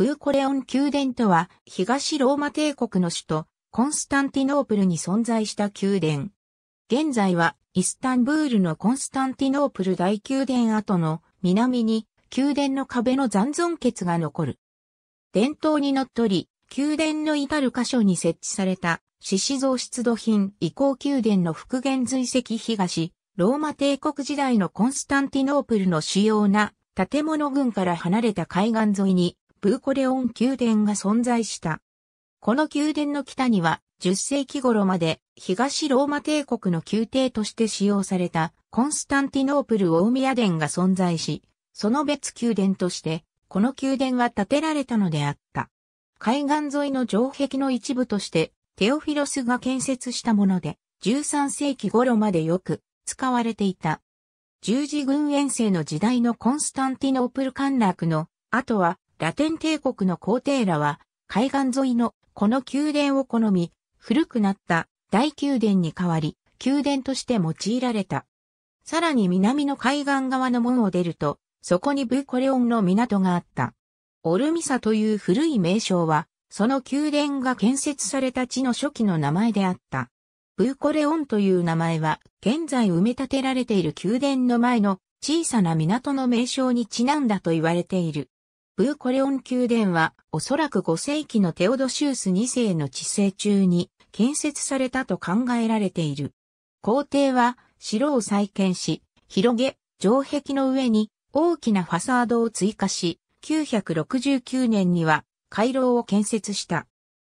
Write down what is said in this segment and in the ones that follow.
ブーコレオン宮殿とは、東ローマ帝国の首都、コンスタンティノープルに存在した宮殿。現在は、イスタンブールのコンスタンティノープル大宮殿跡の南に、宮殿の壁の残存欠が残る。伝統にのっとり、宮殿の至る箇所に設置された、獅子像出土品移行宮殿の復元随跡東、ローマ帝国時代のコンスタンティノープルの主要な建物群から離れた海岸沿いにブーコレオン宮殿が存在した。この宮殿の北には10世紀頃まで東ローマ帝国の宮廷として使用されたコンスタンティノープル大宮殿が存在し、その別宮殿としてこの宮殿は建てられたのであった。海岸沿いの城壁の一部としてテオフィロスが建設したもので13世紀頃までよく使われていた。十字軍遠征の時代のコンスタンティノープル陥落の後はラテン帝国の皇帝らは、海岸沿いのこの宮殿を好み、古くなった大宮殿に代わり、宮殿として用いられた。さらに南の海岸側の門を出ると、そこにブーコレオンの港があった。オルミサという古い名称は、その宮殿が建設された地の初期の名前であった。ブーコレオンという名前は、現在埋め立てられている宮殿の前の小さな港の名称にちなんだと言われている。ブーコレオン宮殿は、おそらく5世紀のテオドシウス2世の治世中に建設されたと考えられている。皇帝は、城を再建し、広げ、城壁の上に大きなファサードを追加し、969年には回廊を建設した。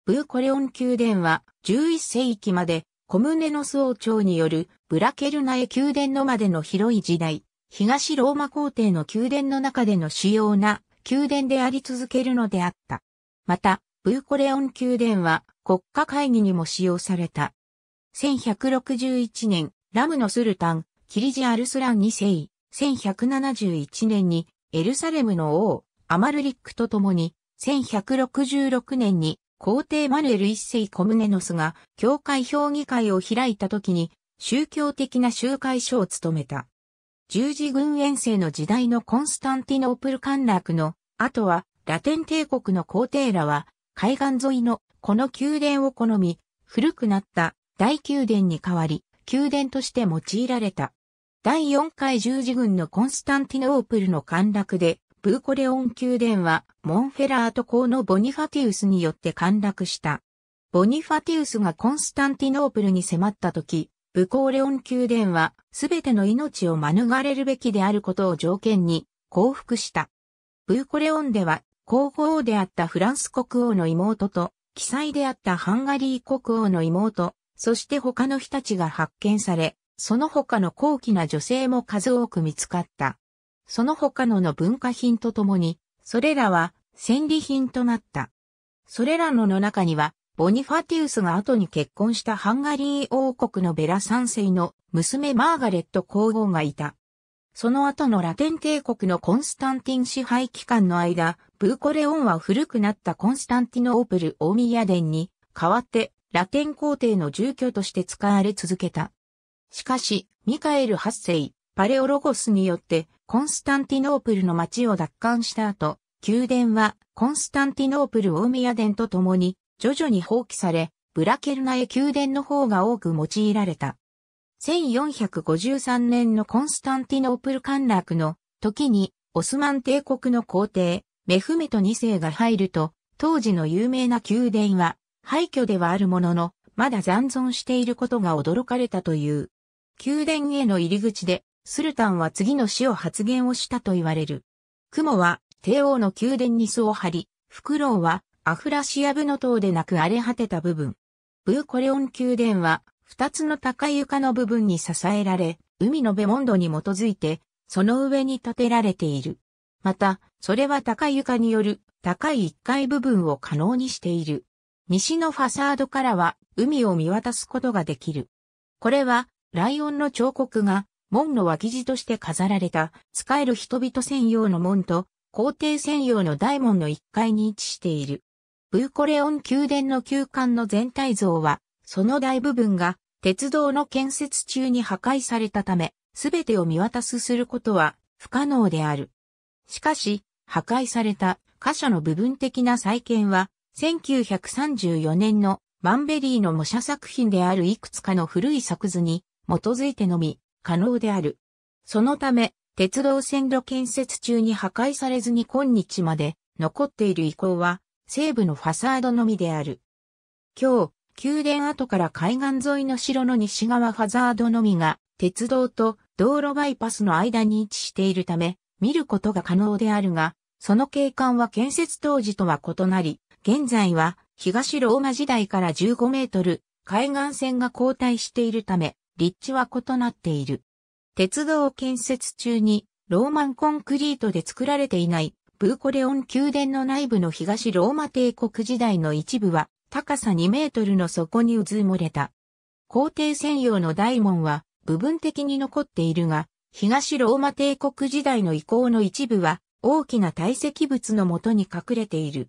ブーコレオン宮殿は11世紀までコムネノス王朝によるブラケルナエ宮殿のまでの広い時代、東ローマ皇帝の宮殿の中での主要な宮殿であり続けるのであった。また、ブーコレオン宮殿は国家会議にも使用された。1161年、ラムのスルタン、キリジ・アルスラン2世、1171年にエルサレムの王、アマルリックと共に、1166年に皇帝マヌエル一世コムネノスが教会評議会を開いた時に宗教的な集会所を務めた。十字軍遠征の時代のコンスタンティノープル陥落の後はラテン帝国の皇帝らは海岸沿いのこの宮殿を好み古くなった大宮殿に代わり宮殿として用いられた。第四回十字軍のコンスタンティノープルの陥落でブーコレオン宮殿はモンフェラート公のボニファティウスによって陥落した。ボニファティウスがコンスタンティノープルに迫った時、ブコーレオン宮殿は、すべての命を免れるべきであることを条件に、降伏した。ブーコレオンでは、皇后であったフランス国王の妹と、記載であったハンガリー国王の妹、そして他の人たちが発見され、その他の高貴な女性も数多く見つかった。その他のの文化品とともに、それらは戦利品となった。それらのの中には、ボニファティウスが後に結婚したハンガリー王国のベラ3世の娘マーガレット皇后がいた。その後のラテン帝国のコンスタンティン支配期間の間、ブーコレオンは古くなったコンスタンティノープル大宮殿に代わってラテン皇帝の住居として使われ続けた。しかし、ミカエル8世、パレオロゴスによってコンスタンティノープルの町を奪還した後、宮殿はコンスタンティノープル大宮殿と共に徐々に放棄され、ブラケルナへ宮殿の方が多く用いられた。1453年のコンスタンティノープル陥落の時にオスマン帝国の皇帝メフメト2世が入ると当時の有名な宮殿は廃墟ではあるもののまだ残存していることが驚かれたという。宮殿への入り口でスルタンは次の死を発言をしたと言われる。雲は帝王の宮殿に巣を張り、フクロウはアフラシアブの塔でなく荒れ果てた部分。ブーコレオン宮殿は、二つの高い床の部分に支えられ、海のベモンドに基づいて、その上に建てられている。また、それは高い床による高い1階部分を可能にしている。西のファサードからは海を見渡すことができる。これはライオンの彫刻が門の脇地として飾られた使える人々専用の門と皇帝専用の大門の1階に位置している。ブーコレオン宮殿の旧館の全体像は、その大部分が鉄道の建設中に破壊されたため、すべてを見渡すすることは不可能である。しかし、破壊された箇所の部分的な再建は、1934年のマンベリーの模写作品であるいくつかの古い作図に基づいてのみ可能である。そのため、鉄道線路建設中に破壊されずに今日まで残っている遺構は西部のファサードのみである。今日、宮殿跡から海岸沿いの城の西側ファザードのみが、鉄道と道路バイパスの間に位置しているため、見ることが可能であるが、その景観は建設当時とは異なり、現在は東ローマ時代から15メートル、海岸線が後退しているため、立地は異なっている。鉄道建設中に、ローマンコンクリートで作られていないブーコレオン宮殿の内部の東ローマ帝国時代の一部は高さ2メートルの底にうずもれた。皇帝専用の大門は部分的に残っているが、東ローマ帝国時代の遺構の一部は大きな堆積物のもとに隠れている。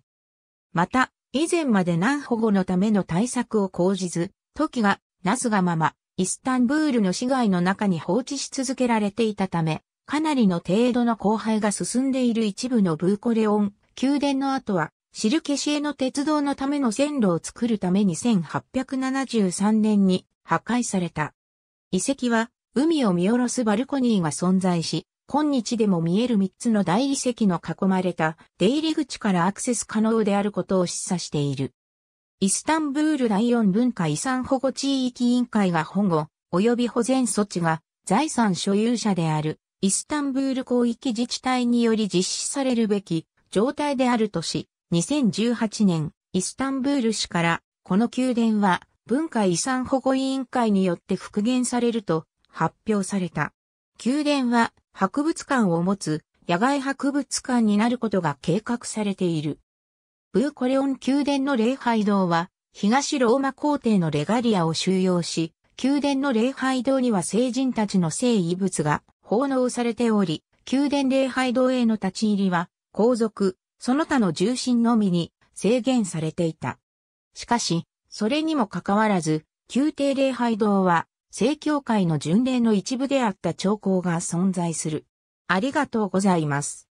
また、以前まで難保護のための対策を講じず、時がなすがまま、イスタンブールの市街の中に放置し続けられていたため、かなりの程度の荒廃が進んでいる一部のブーコレオン宮殿の後は、シルケシエの鉄道のための線路を作るために1873年に破壊された。遺跡は、海を見下ろすバルコニーが存在し、今日でも見える3つの大遺跡の囲まれた出入り口からアクセス可能であることを示唆している。イスタンブール第4文化遺産保護地域委員会が保護、及び保全措置が財産所有者であるイスタンブール広域自治体により実施されるべき状態であるとし、2018年、イスタンブール市から、この宮殿は文化遺産保護委員会によって復元されると発表された。宮殿は博物館を持つ野外博物館になることが計画されている。ブーコレオン宮殿の礼拝堂は、東ローマ皇帝のレガリアを収容し、宮殿の礼拝堂には聖人たちの聖遺物が奉納されており、宮殿礼拝堂への立ち入りは、皇族、その他の重臣のみに制限されていた。しかし、それにもかかわらず、宮廷礼拝堂は、正教会の巡礼の一部であった兆候が存在する。ありがとうございます。